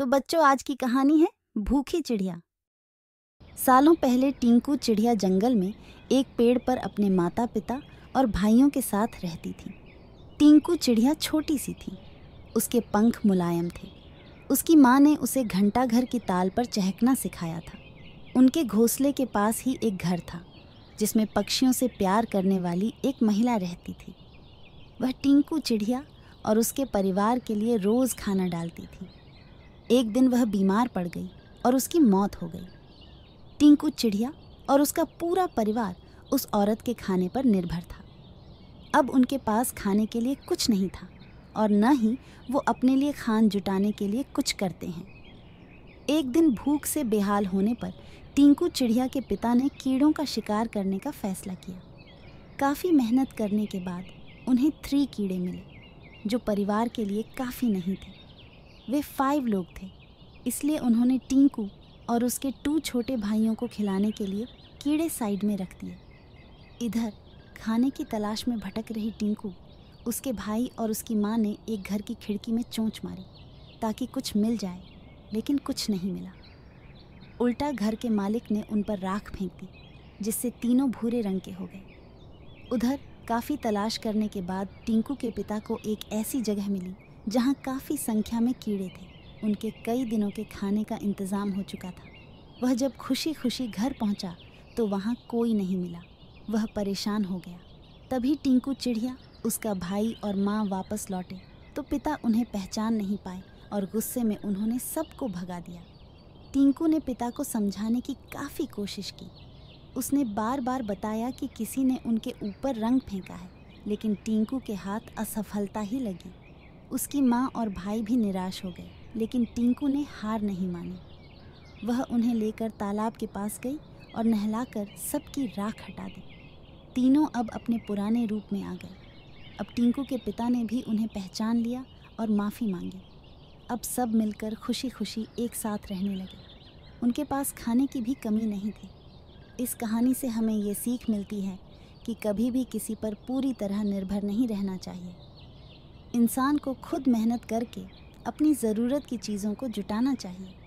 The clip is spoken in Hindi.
तो बच्चों आज की कहानी है भूखी चिड़िया सालों पहले टिंकू चिड़िया जंगल में एक पेड़ पर अपने माता पिता और भाइयों के साथ रहती थी टिंकू चिड़िया छोटी सी थी उसके पंख मुलायम थे उसकी माँ ने उसे घंटा घर की ताल पर चहकना सिखाया था उनके घोंसले के पास ही एक घर था जिसमें पक्षियों से प्यार करने वाली एक महिला रहती थी वह टिंकू चिड़िया और उसके परिवार के लिए रोज़ खाना डालती थी एक दिन वह बीमार पड़ गई और उसकी मौत हो गई टिंकू चिड़िया और उसका पूरा परिवार उस औरत के खाने पर निर्भर था अब उनके पास खाने के लिए कुछ नहीं था और न ही वो अपने लिए खान जुटाने के लिए कुछ करते हैं एक दिन भूख से बेहाल होने पर टिंकू चिड़िया के पिता ने कीड़ों का शिकार करने का फैसला किया काफ़ी मेहनत करने के बाद उन्हें थ्री कीड़े मिले जो परिवार के लिए काफ़ी नहीं थे वे फाइव लोग थे इसलिए उन्होंने टींकू और उसके टू छोटे भाइयों को खिलाने के लिए कीड़े साइड में रख दिए इधर खाने की तलाश में भटक रही टिंकू उसके भाई और उसकी माँ ने एक घर की खिड़की में चोंच मारी ताकि कुछ मिल जाए लेकिन कुछ नहीं मिला उल्टा घर के मालिक ने उन पर राख फेंक दी जिससे तीनों भूरे रंग के हो गए उधर काफ़ी तलाश करने के बाद टिंकू के पिता को एक ऐसी जगह मिली जहाँ काफ़ी संख्या में कीड़े थे उनके कई दिनों के खाने का इंतज़ाम हो चुका था वह जब खुशी खुशी घर पहुँचा तो वहाँ कोई नहीं मिला वह परेशान हो गया तभी टिंकू चिड़िया उसका भाई और माँ वापस लौटे तो पिता उन्हें पहचान नहीं पाए और गुस्से में उन्होंने सबको भगा दिया टिंकू ने पिता को समझाने की काफ़ी कोशिश की उसने बार बार बताया कि किसी ने उनके ऊपर रंग फेंका है लेकिन टिंकू के हाथ असफलता ही लगी उसकी माँ और भाई भी निराश हो गए लेकिन टिंकू ने हार नहीं मानी वह उन्हें लेकर तालाब के पास गई और नहलाकर सबकी राख हटा दी तीनों अब अपने पुराने रूप में आ गए अब टिंकू के पिता ने भी उन्हें पहचान लिया और माफ़ी मांगी अब सब मिलकर खुशी खुशी एक साथ रहने लगे उनके पास खाने की भी कमी नहीं थी इस कहानी से हमें ये सीख मिलती है कि कभी भी किसी पर पूरी तरह निर्भर नहीं रहना चाहिए इंसान को खुद मेहनत करके अपनी ज़रूरत की चीज़ों को जुटाना चाहिए